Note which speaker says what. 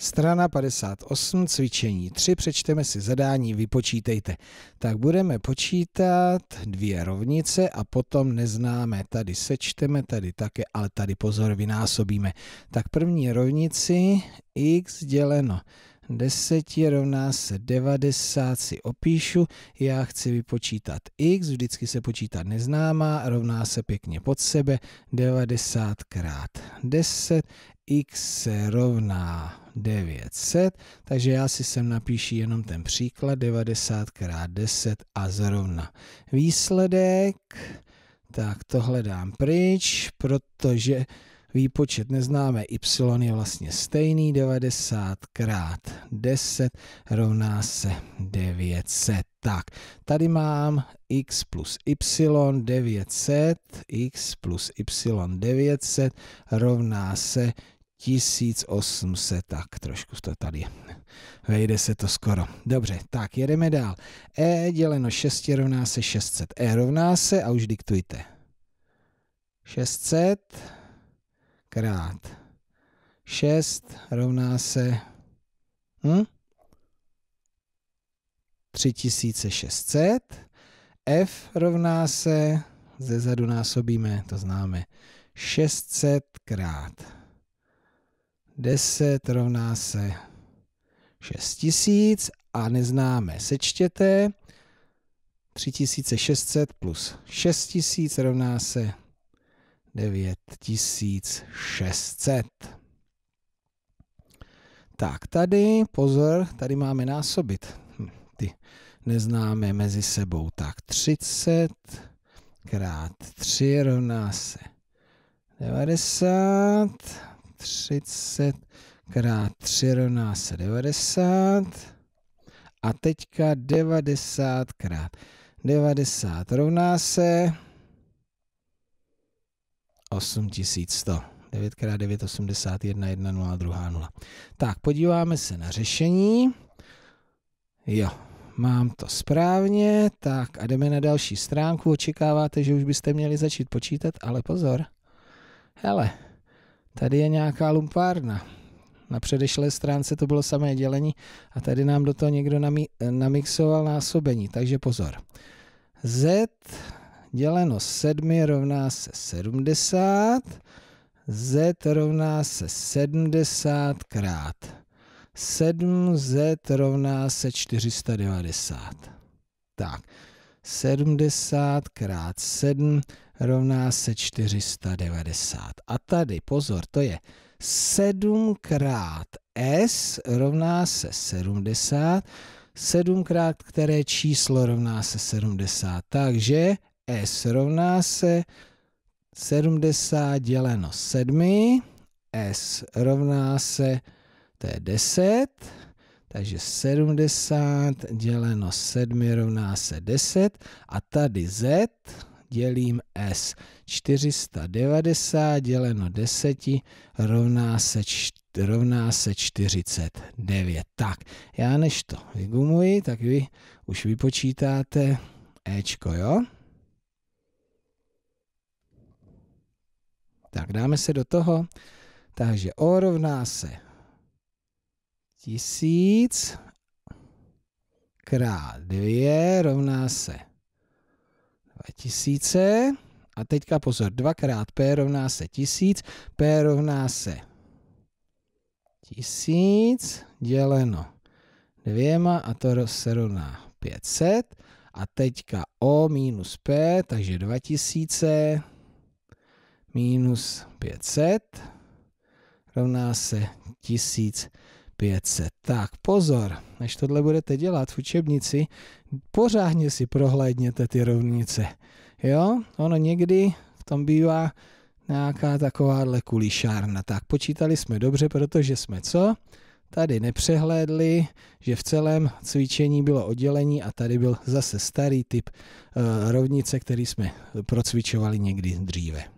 Speaker 1: Strana 58, cvičení 3, přečteme si zadání, vypočítejte. Tak budeme počítat dvě rovnice a potom neznáme. Tady sečteme, tady také, ale tady pozor, vynásobíme. Tak první rovnici x děleno 10 rovná se 90 si opíšu, já chci vypočítat x, vždycky se počítá neznámá, rovná se pěkně pod sebe, 90 krát 10, x se rovná 900, takže já si sem napíšu jenom ten příklad 90 x 10 a zrovna výsledek, tak to hledám pryč, protože výpočet neznáme, y je vlastně stejný, 90 x 10 rovná se 900. Tak, tady mám x plus y 900, x plus y 900 rovná se 1800, tak trošku to tady vejde se to skoro. Dobře, tak jedeme dál. E děleno 6 rovná se 600. E rovná se a už diktujte. 600 krát 6 rovná se hm? 3600. F rovná se, ze zadu násobíme, to známe, 600 krát 10 rovná se 6000 a neznáme sečtěte. 3600 plus 6000 rovná se 9600. Tak tady, pozor, tady máme násobit hm, ty neznámé mezi sebou. Tak 30 krát 3 rovná se 90. 30 krát 3 rovná se 90. A teďka 90 krát 90 rovná se 8100. 9 x 9, 81, 1, 0, 2, 0. Tak, podíváme se na řešení. Jo, mám to správně. Tak a jdeme na další stránku. Očekáváte, že už byste měli začít počítat, ale pozor. Hele, Tady je nějaká lumpárna. Na předešlé stránce to bylo samé dělení a tady nám do toho někdo namixoval násobení, takže pozor. Z děleno 7 rovná se 70, Z rovná se 70 krát. 7Z rovná se 490. Tak, 70 krát 7 rovná se 490. A tady, pozor, to je 7 krát S rovná se 70. 7 krát které číslo rovná se 70. Takže S rovná se 70 děleno 7. S rovná se, to je 10. Takže 70 děleno 7 rovná se 10 a tady z dělím S. 490 děleno 10 rovná se, rovná se 49. Tak, já než to vygumuji, tak vy už vypočítáte Ečko, jo? Tak dáme se do toho. Takže O rovná se tisíc krát 2 rovná se tisíce. A teďka pozor, 2 krát P rovná se tisíc, P rovná se tisíc děleno dvěma a to se rovná 500. A teďka O minus P, takže 2000 minus 500 rovná se 1500. 500. Tak pozor, než tohle budete dělat v učebnici, pořádně si prohlédněte ty rovnice. Jo, ono někdy v tom bývá nějaká takováhle kulišárna. Tak počítali jsme dobře, protože jsme co? Tady nepřehlédli, že v celém cvičení bylo oddělení a tady byl zase starý typ e, rovnice, který jsme procvičovali někdy dříve.